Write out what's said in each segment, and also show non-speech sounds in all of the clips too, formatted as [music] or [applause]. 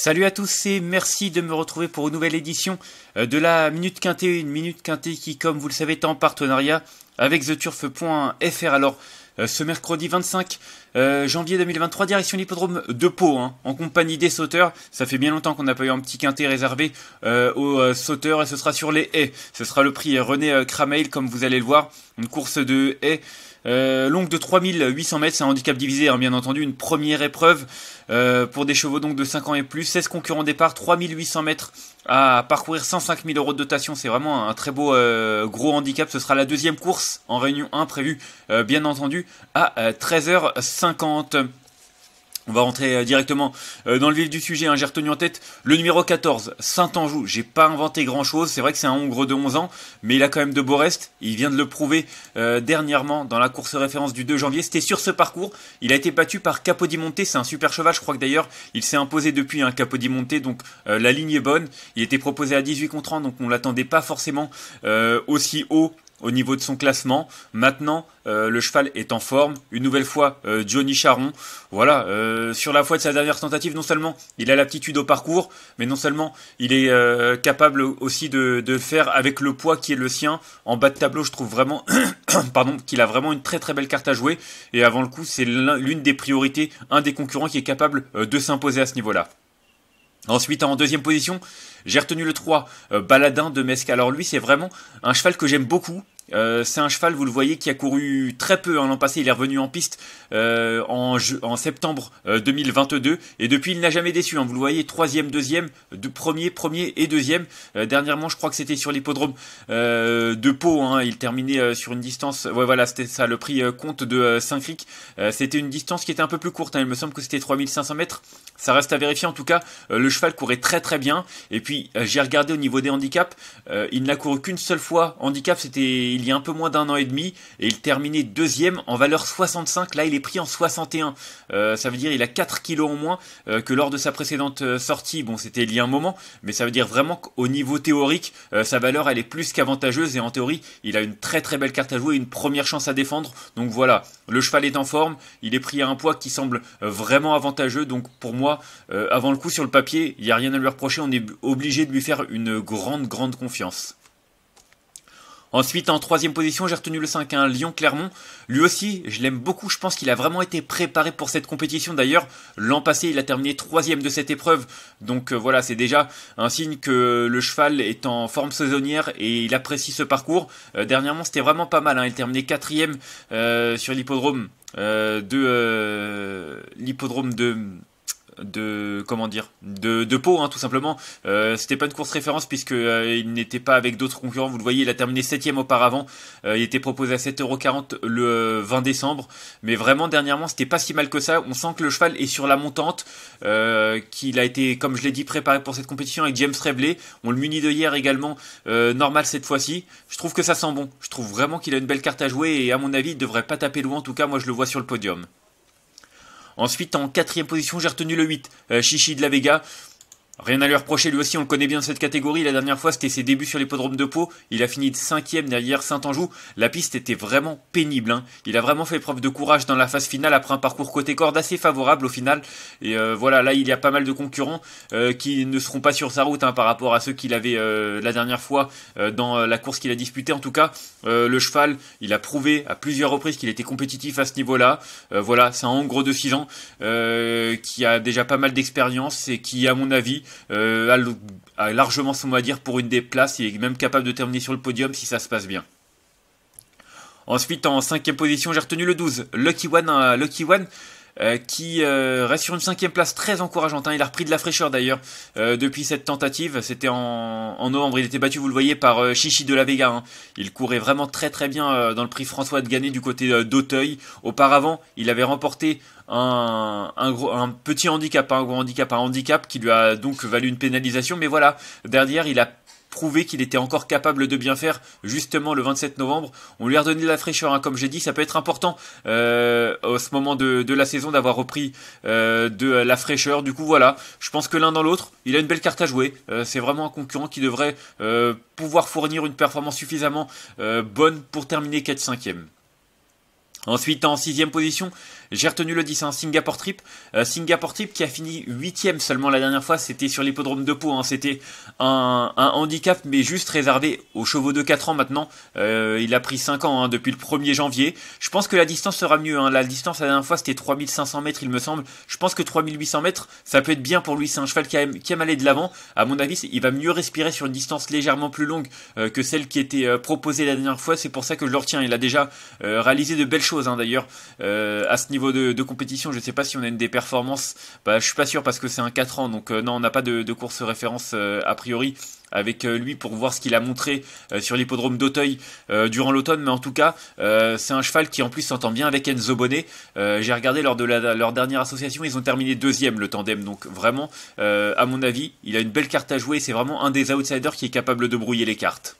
Salut à tous et merci de me retrouver pour une nouvelle édition euh, de la Minute Quintée, une Minute Quintée qui, comme vous le savez, est en partenariat avec theturf.fr. Alors, euh, ce mercredi 25 euh, janvier 2023, direction l'hippodrome de Pau, hein, en compagnie des sauteurs. Ça fait bien longtemps qu'on n'a pas eu un petit quintet réservé aux sauteurs et ce sera sur les haies. Ce sera le prix René Crameil, comme vous allez le voir. Une course de haies euh, longue de 3800 mètres, c'est un handicap divisé, hein, bien entendu, une première épreuve euh, pour des chevaux donc de 5 ans et plus, 16 concurrents départ, 3800 mètres à parcourir, 105 000 euros de dotation, c'est vraiment un très beau euh, gros handicap, ce sera la deuxième course en Réunion 1 prévue, bien entendu, à 13h50. On va rentrer euh, directement euh, dans le vif du sujet. Hein, j'ai retenu en tête le numéro 14, Saint-Anjou. J'ai pas inventé grand-chose. C'est vrai que c'est un Hongre de 11 ans, mais il a quand même de beaux restes. Il vient de le prouver euh, dernièrement dans la course référence du 2 janvier. C'était sur ce parcours. Il a été battu par Capodimonte. C'est un super cheval. Je crois que d'ailleurs, il s'est imposé depuis un hein, Capodimonte. Donc la ligne est bonne. Il était proposé à 18 contre 1, donc on l'attendait pas forcément aussi haut au niveau de son classement. Maintenant, euh, le cheval est en forme. Une nouvelle fois, euh, Johnny Charon. Voilà, euh, sur la foi de sa dernière tentative, non seulement il a l'aptitude au parcours, mais non seulement il est capable aussi de, de, faire avec le poids qui est le sien. En bas de tableau, je trouve vraiment [coughs] pardon, qu'il a vraiment une très très belle carte à jouer. Et avant le coup, c'est l'une des priorités, un des concurrents qui est capable de s'imposer à ce niveau-là. Ensuite, en deuxième position, j'ai retenu le 3, euh, Baladin de Mesca. Alors lui, c'est vraiment un cheval que j'aime beaucoup euh, c'est un cheval, vous le voyez, qui a couru très peu hein. l'an passé. Il est revenu en piste euh, en, septembre 2022 euh, et depuis il n'a jamais déçu. Hein. Vous le voyez, troisième, deuxième, de premier, premier et deuxième. dernièrement, je crois que c'était sur l'hippodrome de Pau. Hein. Il terminait sur une distance. Ouais, voilà, c'était ça le prix compte de Saint-Cric. c'était une distance qui était un peu plus courte. Il me semble que c'était 3500 mètres. Ça reste à vérifier. En tout cas, le cheval courait très très bien. Et puis j'ai regardé au niveau des handicaps, il n'a couru qu'une seule fois handicap. C'était il y a un peu moins d'un an et demi et il terminait deuxième en valeur 65. Là, il est pris en 61. Euh, ça veut dire il a 4 kilos en moins euh, que lors de sa précédente euh, sortie. Bon, c'était il y a un moment, mais ça veut dire vraiment qu'au niveau théorique, sa valeur elle est plus qu'avantageuse et en théorie, il a une très très belle carte à jouer, une première chance à défendre. Donc voilà, le cheval est en forme, il est pris à un poids qui semble vraiment avantageux. Donc pour moi, avant le coup sur le papier, il n'y a rien à lui reprocher. On est obligé de lui faire une grande grande confiance. Ensuite, en troisième position, j'ai retenu le 5, 1 Lyon-Clermont. Lui aussi, je l'aime beaucoup. Je pense qu'il a vraiment été préparé pour cette compétition. D'ailleurs, l'an passé, il a terminé troisième de cette épreuve. Donc euh, voilà, c'est déjà un signe que le cheval est en forme saisonnière et il apprécie ce parcours. Euh, dernièrement, c'était vraiment pas mal. Hein. Il terminait quatrième euh, sur l'hippodrome de l'hippodrome de de comment dire de, de peau hein, tout simplement euh, c'était pas une course référence puisque euh, il n'était pas avec d'autres concurrents vous le voyez il a terminé septième auparavant euh, il était proposé à 7,40€ le 20 décembre mais vraiment dernièrement c'était pas si mal que ça on sent que le cheval est sur la montante qu'il a été comme je l'ai dit préparé pour cette compétition avec James Trebley on le munit de hier également normal cette fois-ci je trouve que ça sent bon je trouve vraiment qu'il a une belle carte à jouer et à mon avis il devrait pas taper loin en tout cas moi je le vois sur le podium Ensuite, en quatrième position, j'ai retenu le 8, euh, Chichi de la Vega. Rien à lui reprocher, lui aussi, on le connaît bien cette catégorie. La dernière fois, c'était ses débuts sur l'hippodrome de Pau. Il a fini de cinquième derrière Saint-Anjou. La piste était vraiment pénible. Hein. Il a vraiment fait preuve de courage dans la phase finale après un parcours côté corde assez favorable au final. Et euh, voilà, là, il y a pas mal de concurrents euh, qui ne seront pas sur sa route hein, par rapport à ceux qu'il avait euh, la dernière fois dans la course qu'il a disputée. En tout cas, le cheval, il a prouvé à plusieurs reprises qu'il était compétitif à ce niveau-là. voilà, c'est un gros de 6 ans qui a déjà pas mal d'expérience et qui, à mon avis, a, euh, largement son mot à dire pour une des places. Il est même capable de terminer sur le podium si ça se passe bien. Ensuite, en cinquième position, j'ai retenu le 12, Lucky One. Lucky One euh, qui euh, reste sur une cinquième place très encourageante. Hein. Il a repris de la fraîcheur d'ailleurs euh, depuis cette tentative. C'était en, en, novembre. Il était battu, vous le voyez, par Chichi de la Vega. Hein. Il courait vraiment très très bien dans le prix François de Gannet du côté d'Auteuil. Auparavant, il avait remporté un, un, gros, un petit handicap, un gros handicap, un handicap qui lui a donc valu une pénalisation. Mais voilà, derrière, il a prouver qu'il était encore capable de bien faire justement le 27 novembre. On lui a redonné de la fraîcheur, hein, comme j'ai dit, ça peut être important euh, ce moment de, la saison d'avoir repris euh, de la fraîcheur. Du coup voilà, je pense que l'un dans l'autre, il a une belle carte à jouer. Euh, c'est vraiment un concurrent qui devrait euh, pouvoir fournir une performance suffisamment bonne pour terminer 4 5 ème Ensuite, en sixième position, j'ai retenu le 10, hein, Singapore Trip. Euh, Singapore Trip qui a fini huitième seulement la dernière fois, c'était sur l'hippodrome de Pau. Hein. C'était un, handicap, mais juste réservé aux chevaux de 4 ans maintenant. Euh, il a pris 5 ans hein, depuis le 1er janvier. Je pense que la distance sera mieux. La distance la dernière fois, c'était 3500 mètres, il me semble. Je pense que 3800 mètres, ça peut être bien pour lui. C'est un cheval qui aime, qui aller de l'avant. À mon avis, il va mieux respirer sur une distance légèrement plus longue euh, que celle qui était proposée la dernière fois. C'est pour ça que je le retiens. Il a déjà réalisé de belles choses Hein, d'ailleurs euh, à ce niveau de, compétition. Je ne sais pas si on a une des performances. Je bah, je suis pas sûr parce que c'est un 4 ans, donc euh, non, on n'a pas de, course référence euh, a priori avec lui pour voir ce qu'il a montré sur l'hippodrome d'Auteuil durant l'automne. Mais en tout cas, c'est un cheval qui en plus s'entend bien avec Enzo Bonnet. J'ai regardé lors de leur dernière association, ils ont terminé deuxième le tandem. Donc vraiment, à mon avis, il a une belle carte à jouer. C'est vraiment un des outsiders qui est capable de brouiller les cartes.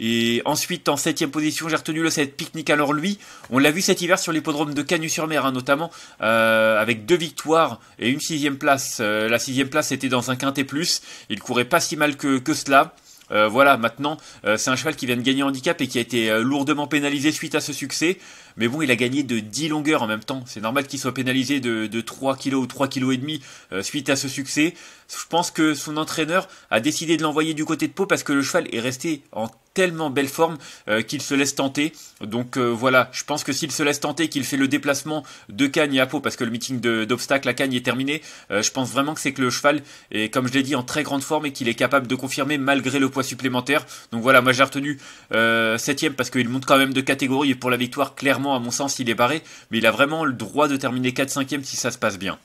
Et ensuite, en septième position, j'ai retenu le Pique nique. Alors lui, on l'a vu cet hiver sur l'hippodrome de canus sur mer hein, notamment, euh, avec deux victoires et une sixième place. Euh, la sixième place était dans un quintet plus. Il courait pas si mal que, que cela. Euh, voilà, maintenant, euh, c'est un cheval qui vient de gagner handicap et qui a été lourdement pénalisé suite à ce succès. Mais bon, il a gagné de 10 longueurs en même temps. C'est normal qu'il soit pénalisé de, de 3 kg ou 3 kg et demi suite à ce succès. Je pense que son entraîneur a décidé de l'envoyer du côté de Pau parce que le cheval est resté en tellement belle forme euh, qu'il se laisse tenter. Donc euh, voilà, je pense que s'il se laisse tenter, qu'il fait le déplacement de Cagne à Pau, parce que le meeting d'obstacles à Cagne est terminé, euh, je pense vraiment que c'est que le cheval est, comme je l'ai dit, en très grande forme et qu'il est capable de confirmer malgré le poids supplémentaire. Donc voilà, moi j'ai retenu 7 parce qu'il monte quand même de catégorie et pour la victoire, clairement, à mon sens, il est barré, mais il a vraiment le droit de terminer 4-5ème si ça se passe bien.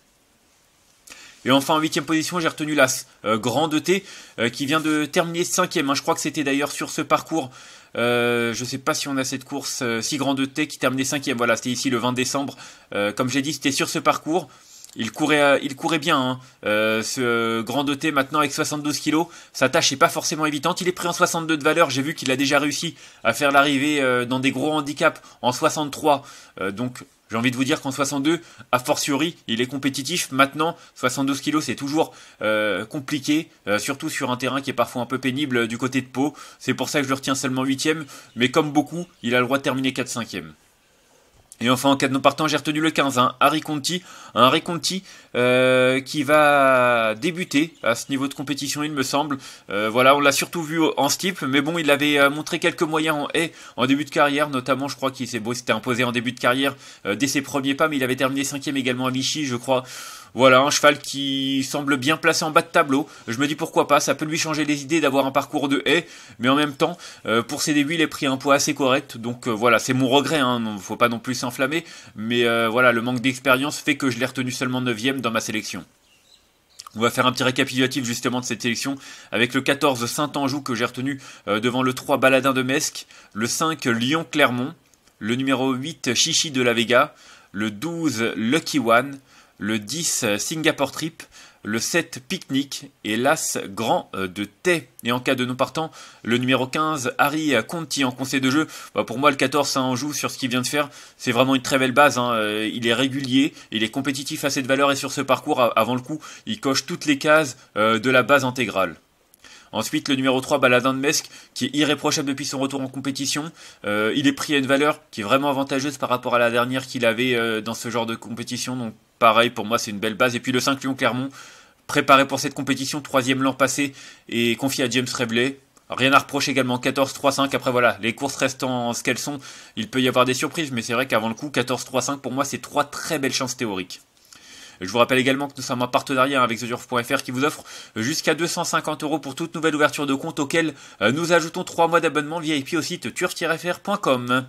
Et enfin en huitième position, j'ai retenu l'As, euh, Grande T, euh, qui vient de terminer cinquième. Hein, je crois que c'était d'ailleurs sur ce parcours. Euh, je sais pas si on a cette course euh, si grande T qui terminait cinquième. Voilà, c'était ici le 20 décembre. Euh, comme j'ai dit, c'était sur ce parcours. Il courait, euh, il bien, hein. euh, ce grand doté maintenant avec 72 kilos. Sa tâche n'est pas forcément évidente. Il est pris en 62 de valeur. J'ai vu qu'il a déjà réussi à faire l'arrivée euh, dans des gros handicaps en 63. donc j'ai envie de vous dire qu'en 62, a fortiori, il est compétitif. Maintenant, 72 kilos, c'est toujours compliqué, surtout sur un terrain qui est parfois un peu pénible du côté de Pau. C'est pour ça que je le retiens seulement 8ème, mais comme beaucoup, il a le droit de terminer 4-5ème. Et enfin, en cas de non partant, j'ai retenu le 15, hein, Harry Conti. Un Harry euh, qui va débuter à ce niveau de compétition, il me semble. Euh, voilà, on l'a surtout vu en steep, mais bon, il avait euh, montré quelques moyens en en début de carrière, notamment, je crois qu'il s'est beau, s'était imposé en début de carrière dès ses premiers pas, mais il avait terminé cinquième également à Vichy, je crois. Voilà, un cheval qui semble bien placé en bas de tableau. Je me dis pourquoi pas, ça peut lui changer les idées d'avoir un parcours de haie, mais en même temps, euh, pour ses débuts, il est pris un poids assez correct. Donc euh, voilà, c'est mon regret, il hein. ne faut pas non plus s'enflammer. Mais euh, voilà, le manque d'expérience fait que je l'ai retenu seulement 9ème dans ma sélection. On va faire un petit récapitulatif justement de cette sélection avec le 14 Saint-Anjou que j'ai retenu devant le 3 Baladin de Mesque, le 5 Lyon-Clermont, le numéro 8 Chichi de la Vega, le 12 Lucky One, le 10 euh, Singapore Trip, le 7 Picnic et l'As Grand euh, de Thé. Et en cas de non partant, le numéro 15 Harry Conti en conseil de jeu. Bah, pour moi, le 14, ça en joue sur ce qu'il vient de faire. C'est vraiment une très belle base. Hein. Euh, il est régulier, il est compétitif à cette valeur et sur ce parcours, avant le coup, il coche toutes les cases de la base intégrale. Ensuite, le numéro 3, Baladin de Mesque, qui est irréprochable depuis son retour en compétition. Euh, il est pris à une valeur qui est vraiment avantageuse par rapport à la dernière qu'il avait euh, dans ce genre de compétition. Donc, pareil, pour moi, c'est une belle base. Et puis, le 5, Lyon-Clermont, préparé pour cette compétition, troisième l'an passé, et confié à James Rebley. Rien à reprocher également, 14-3-5. Après, voilà, les courses restant ce qu'elles sont, il peut y avoir des surprises, mais c'est vrai qu'avant le coup, 14-3-5, pour moi, c'est trois très belles chances théoriques. Je vous rappelle également que nous sommes en partenariat avec TheDurf.fr qui vous offre jusqu'à 250 euros pour toute nouvelle ouverture de compte auquel euh, nous ajoutons 3 mois d'abonnement VIP au site turf-fr.com.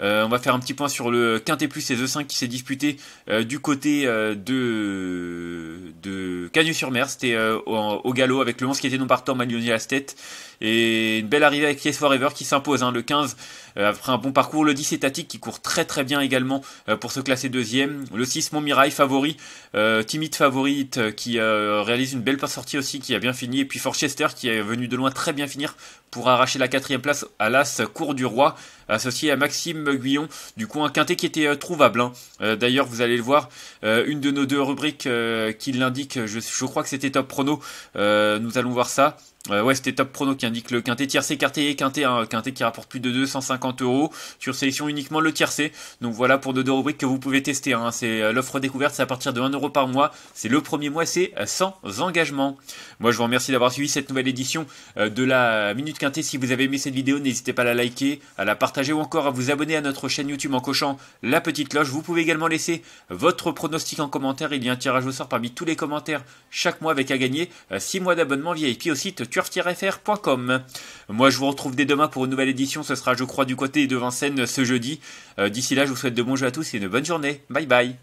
Euh, on va faire un petit point sur le Quintet Plus et The 5 qui s'est disputé euh, du côté de, de sur mer C'était au, galop avec le 11 qui était non partant, Tom à la tête. Et une belle arrivée avec Yes Forever qui s'impose. Hein, le 15 euh, après un bon parcours, le 10 étatique qui court très très bien également euh, pour se classer deuxième. Le 6 Montmirail favori, euh, timide favorite qui réalise une belle sortie aussi, qui a bien fini. Et puis Forchester qui est venu de loin très bien finir pour arracher la quatrième place à l'As Cour du Roi, associé à Maxime Guillon, Du coup, un quintet qui était trouvable. Hein. D'ailleurs, vous allez le voir, une de nos deux rubriques qui l'indique, je, je, crois que c'était Top Prono. nous allons voir ça. Euh, ouais, c'était Top Prono qui indique le quintet tiercé, quarté et quintet, un hein, quintet qui rapporte plus de 250 euros. Sur sélection uniquement le tiercé. Donc voilà pour deux, deux rubriques que vous pouvez tester. Hein. C'est euh, l'offre découverte, c'est à partir de 1 euro par mois. C'est le premier mois, c'est euh, sans engagement. Moi, je vous remercie d'avoir suivi cette nouvelle édition de la Minute Quintet. Si vous avez aimé cette vidéo, n'hésitez pas à la liker, à la partager ou encore à vous abonner à notre chaîne YouTube en cochant la petite cloche. Vous pouvez également laisser votre pronostic en commentaire. Il y a un tirage au sort parmi tous les commentaires chaque mois avec à gagner 6 mois d'abonnement VIP au site moi, je vous retrouve dès demain pour une nouvelle édition. Ce sera, je crois, du côté de Vincennes ce jeudi. Euh, d'ici là, je vous souhaite de bons jeux à tous et une bonne journée. Bye bye.